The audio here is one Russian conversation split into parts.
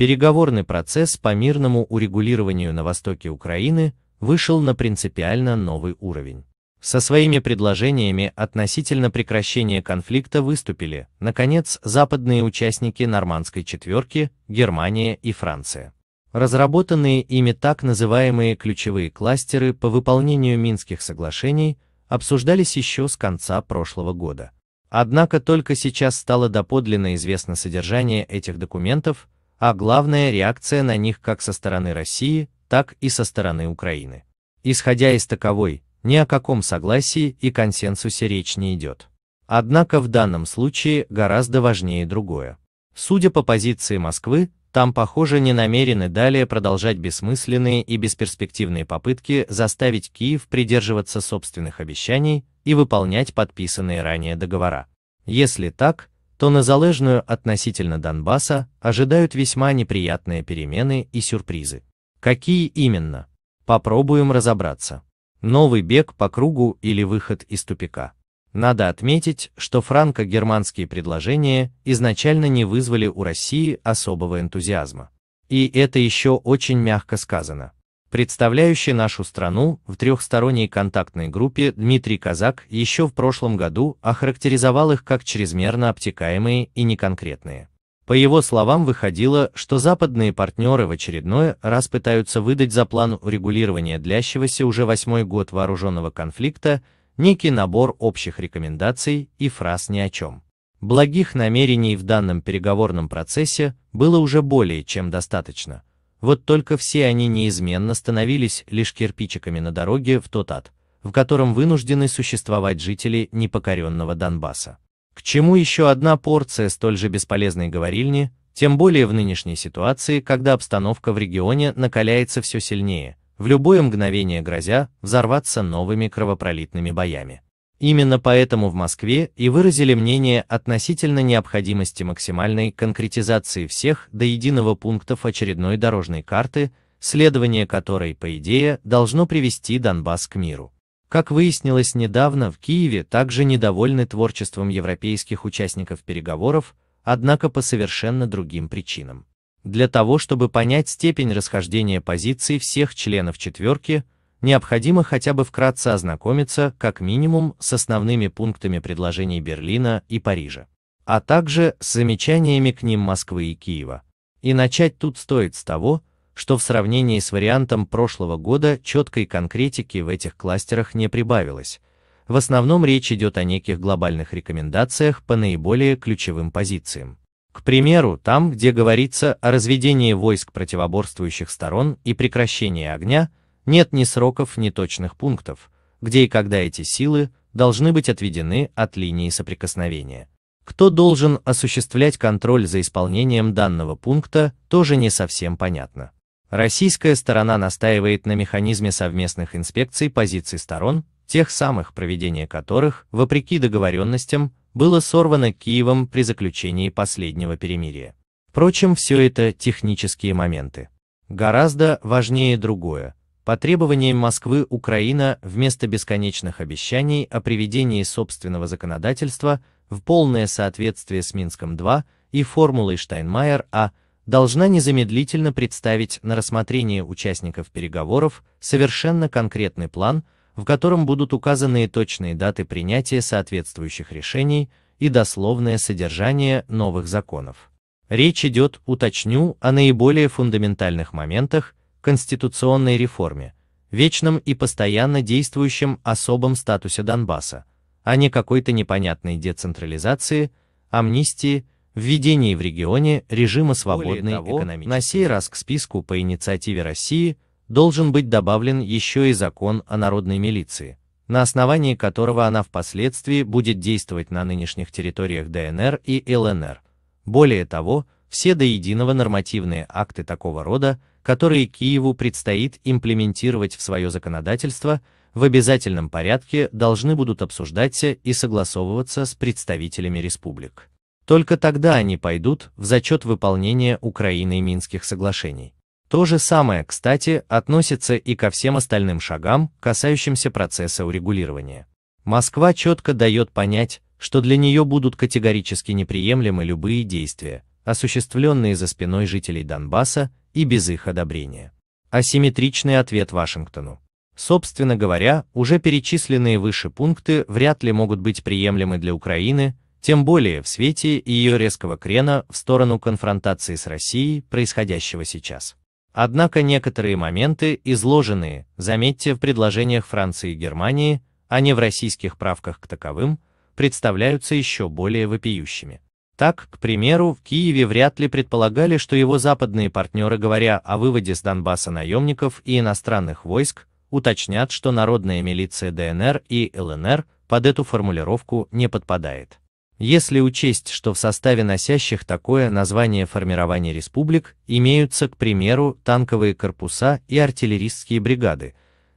Переговорный процесс по мирному урегулированию на востоке Украины вышел на принципиально новый уровень. Со своими предложениями относительно прекращения конфликта выступили, наконец, западные участники нормандской четверки, Германия и Франция. Разработанные ими так называемые ключевые кластеры по выполнению Минских соглашений обсуждались еще с конца прошлого года. Однако только сейчас стало доподлинно известно содержание этих документов, а главное реакция на них как со стороны России, так и со стороны Украины. Исходя из таковой, ни о каком согласии и консенсусе речь не идет. Однако в данном случае гораздо важнее другое. Судя по позиции Москвы, там, похоже, не намерены далее продолжать бессмысленные и бесперспективные попытки заставить Киев придерживаться собственных обещаний и выполнять подписанные ранее договора. Если так, то на Залежную относительно Донбасса ожидают весьма неприятные перемены и сюрпризы. Какие именно? Попробуем разобраться. Новый бег по кругу или выход из тупика. Надо отметить, что франко-германские предложения изначально не вызвали у России особого энтузиазма. И это еще очень мягко сказано представляющий нашу страну в трехсторонней контактной группе Дмитрий Казак еще в прошлом году охарактеризовал их как чрезмерно обтекаемые и неконкретные. По его словам выходило, что западные партнеры в очередной раз пытаются выдать за план урегулирования длящегося уже восьмой год вооруженного конфликта некий набор общих рекомендаций и фраз ни о чем. Благих намерений в данном переговорном процессе было уже более чем достаточно – вот только все они неизменно становились лишь кирпичиками на дороге в тот ад, в котором вынуждены существовать жители непокоренного Донбасса. К чему еще одна порция столь же бесполезной говорильни, тем более в нынешней ситуации, когда обстановка в регионе накаляется все сильнее, в любое мгновение грозя взорваться новыми кровопролитными боями. Именно поэтому в Москве и выразили мнение относительно необходимости максимальной конкретизации всех до единого пунктов очередной дорожной карты, следование которой, по идее, должно привести Донбасс к миру. Как выяснилось недавно, в Киеве также недовольны творчеством европейских участников переговоров, однако по совершенно другим причинам. Для того, чтобы понять степень расхождения позиций всех членов четверки, необходимо хотя бы вкратце ознакомиться, как минимум, с основными пунктами предложений Берлина и Парижа, а также с замечаниями к ним Москвы и Киева. И начать тут стоит с того, что в сравнении с вариантом прошлого года четкой конкретики в этих кластерах не прибавилось. В основном речь идет о неких глобальных рекомендациях по наиболее ключевым позициям. К примеру, там, где говорится о разведении войск противоборствующих сторон и прекращении огня, нет ни сроков, ни точных пунктов, где и когда эти силы должны быть отведены от линии соприкосновения. Кто должен осуществлять контроль за исполнением данного пункта, тоже не совсем понятно. Российская сторона настаивает на механизме совместных инспекций позиций сторон, тех самых, проведение которых, вопреки договоренностям, было сорвано Киевом при заключении последнего перемирия. Впрочем, все это технические моменты. Гораздо важнее другое. По требованиям Москвы Украина вместо бесконечных обещаний о приведении собственного законодательства в полное соответствие с Минском-2 и формулой Штайнмайер-А должна незамедлительно представить на рассмотрение участников переговоров совершенно конкретный план, в котором будут указаны точные даты принятия соответствующих решений и дословное содержание новых законов. Речь идет, уточню, о наиболее фундаментальных моментах конституционной реформе, вечном и постоянно действующем особом статусе Донбасса, а не какой-то непонятной децентрализации, амнистии, введении в регионе режима свободной того, экономики. На сей раз к списку по инициативе России должен быть добавлен еще и закон о народной милиции, на основании которого она впоследствии будет действовать на нынешних территориях ДНР и ЛНР. Более того, все до единого нормативные акты такого рода которые Киеву предстоит имплементировать в свое законодательство, в обязательном порядке должны будут обсуждаться и согласовываться с представителями республик. Только тогда они пойдут в зачет выполнения Украиной Минских соглашений. То же самое, кстати, относится и ко всем остальным шагам, касающимся процесса урегулирования. Москва четко дает понять, что для нее будут категорически неприемлемы любые действия, осуществленные за спиной жителей Донбасса и без их одобрения. Асимметричный ответ Вашингтону. Собственно говоря, уже перечисленные выше пункты вряд ли могут быть приемлемы для Украины, тем более в свете ее резкого крена в сторону конфронтации с Россией, происходящего сейчас. Однако некоторые моменты, изложенные, заметьте, в предложениях Франции и Германии, а не в российских правках к таковым, представляются еще более вопиющими. Так, к примеру, в Киеве вряд ли предполагали, что его западные партнеры, говоря о выводе с Донбасса наемников и иностранных войск, уточнят, что народная милиция ДНР и ЛНР под эту формулировку не подпадает. Если учесть, что в составе носящих такое название формирования республик имеются, к примеру, танковые корпуса и артиллерийские бригады,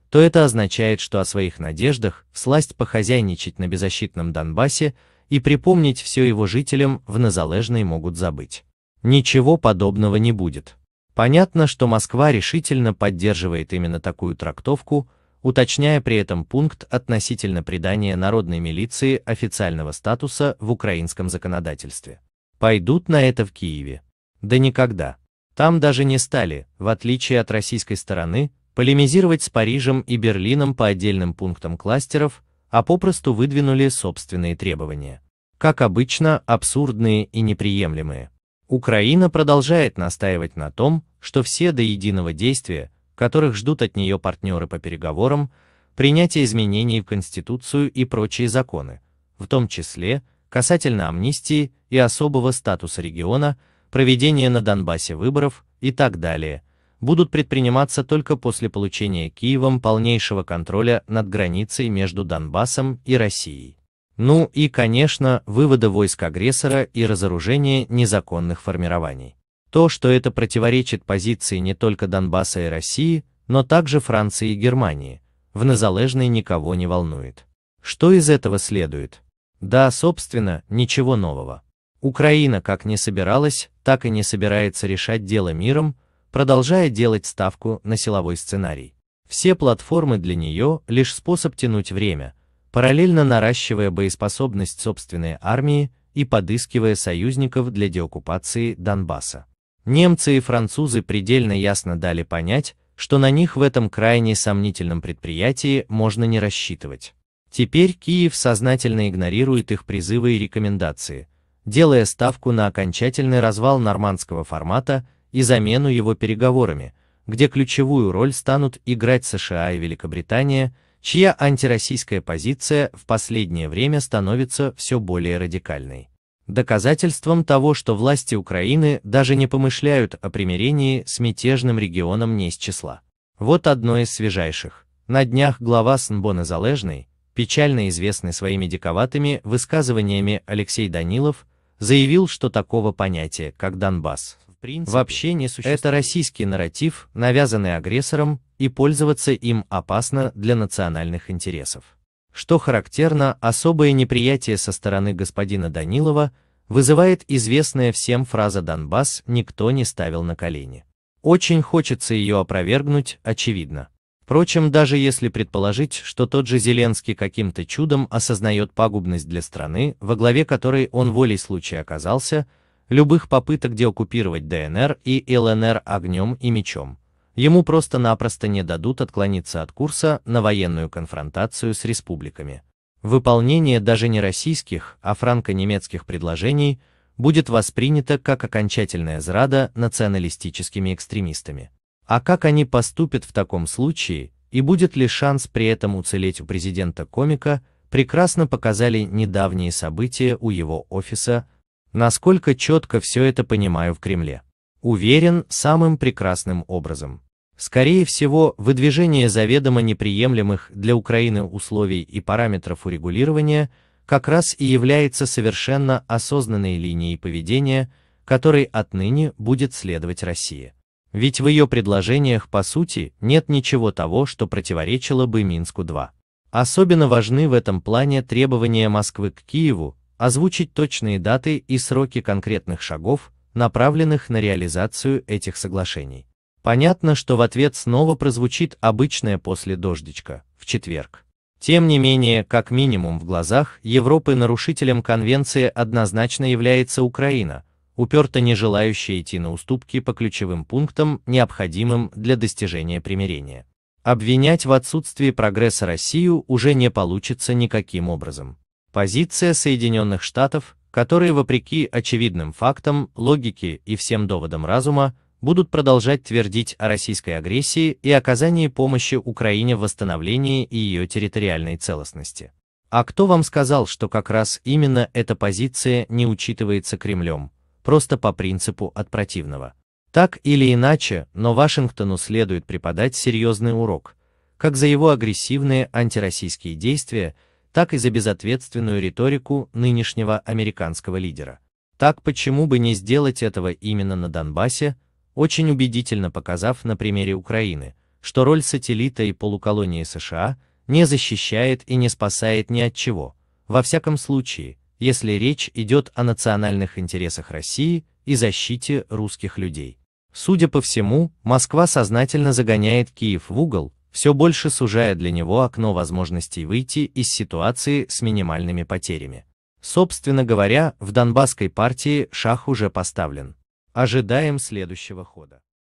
то это означает, что о своих надеждах всласть похозяйничать на беззащитном Донбассе и припомнить все его жителям в Незалежной могут забыть. Ничего подобного не будет. Понятно, что Москва решительно поддерживает именно такую трактовку, уточняя при этом пункт относительно придания народной милиции официального статуса в украинском законодательстве. Пойдут на это в Киеве. Да никогда. Там даже не стали, в отличие от российской стороны, полемизировать с Парижем и Берлином по отдельным пунктам кластеров, а попросту выдвинули собственные требования. Как обычно, абсурдные и неприемлемые. Украина продолжает настаивать на том, что все до единого действия, которых ждут от нее партнеры по переговорам, принятие изменений в Конституцию и прочие законы, в том числе касательно амнистии и особого статуса региона, проведение на Донбассе выборов и так далее, будут предприниматься только после получения Киевом полнейшего контроля над границей между Донбассом и Россией. Ну и, конечно, вывода войск агрессора и разоружение незаконных формирований. То, что это противоречит позиции не только Донбасса и России, но также Франции и Германии, в Незалежной никого не волнует. Что из этого следует? Да, собственно, ничего нового. Украина как не собиралась, так и не собирается решать дело миром, продолжая делать ставку на силовой сценарий. Все платформы для нее лишь способ тянуть время, параллельно наращивая боеспособность собственной армии и подыскивая союзников для деоккупации Донбасса. Немцы и французы предельно ясно дали понять, что на них в этом крайне сомнительном предприятии можно не рассчитывать. Теперь Киев сознательно игнорирует их призывы и рекомендации, делая ставку на окончательный развал нормандского формата и замену его переговорами, где ключевую роль станут играть США и Великобритания, чья антироссийская позиция в последнее время становится все более радикальной. Доказательством того, что власти Украины даже не помышляют о примирении с мятежным регионом не из числа. Вот одно из свежайших. На днях глава СНБО Незалежной, печально известный своими диковатыми высказываниями Алексей Данилов, заявил, что такого понятия, как Донбасс, принципе, вообще не существует. Это российский нарратив, навязанный агрессором, и пользоваться им опасно для национальных интересов. Что характерно, особое неприятие со стороны господина Данилова вызывает известная всем фраза «Донбасс никто не ставил на колени». Очень хочется ее опровергнуть, очевидно. Впрочем, даже если предположить, что тот же Зеленский каким-то чудом осознает пагубность для страны, во главе которой он волей случая оказался, любых попыток деоккупировать ДНР и ЛНР огнем и мечом. Ему просто-напросто не дадут отклониться от курса на военную конфронтацию с республиками. Выполнение даже не российских, а франко-немецких предложений будет воспринято как окончательная зрада националистическими экстремистами. А как они поступят в таком случае, и будет ли шанс при этом уцелеть у президента-комика, прекрасно показали недавние события у его офиса насколько четко все это понимаю в Кремле. Уверен, самым прекрасным образом. Скорее всего, выдвижение заведомо неприемлемых для Украины условий и параметров урегулирования как раз и является совершенно осознанной линией поведения, которой отныне будет следовать Россия. Ведь в ее предложениях, по сути, нет ничего того, что противоречило бы Минску-2. Особенно важны в этом плане требования Москвы к Киеву, озвучить точные даты и сроки конкретных шагов, направленных на реализацию этих соглашений. Понятно, что в ответ снова прозвучит обычное после дождичка, в четверг. Тем не менее, как минимум в глазах Европы нарушителем конвенции однозначно является Украина, уперто не желающая идти на уступки по ключевым пунктам, необходимым для достижения примирения. Обвинять в отсутствии прогресса Россию уже не получится никаким образом. Позиция Соединенных Штатов, которые вопреки очевидным фактам, логике и всем доводам разума, будут продолжать твердить о российской агрессии и оказании помощи Украине в восстановлении ее территориальной целостности. А кто вам сказал, что как раз именно эта позиция не учитывается Кремлем, просто по принципу от противного? Так или иначе, но Вашингтону следует преподать серьезный урок, как за его агрессивные антироссийские действия, так и за безответственную риторику нынешнего американского лидера. Так почему бы не сделать этого именно на Донбассе, очень убедительно показав на примере Украины, что роль сателлита и полуколонии США не защищает и не спасает ни от чего, во всяком случае, если речь идет о национальных интересах России и защите русских людей. Судя по всему, Москва сознательно загоняет Киев в угол, все больше сужая для него окно возможностей выйти из ситуации с минимальными потерями. Собственно говоря, в Донбасской партии шах уже поставлен. Ожидаем следующего хода.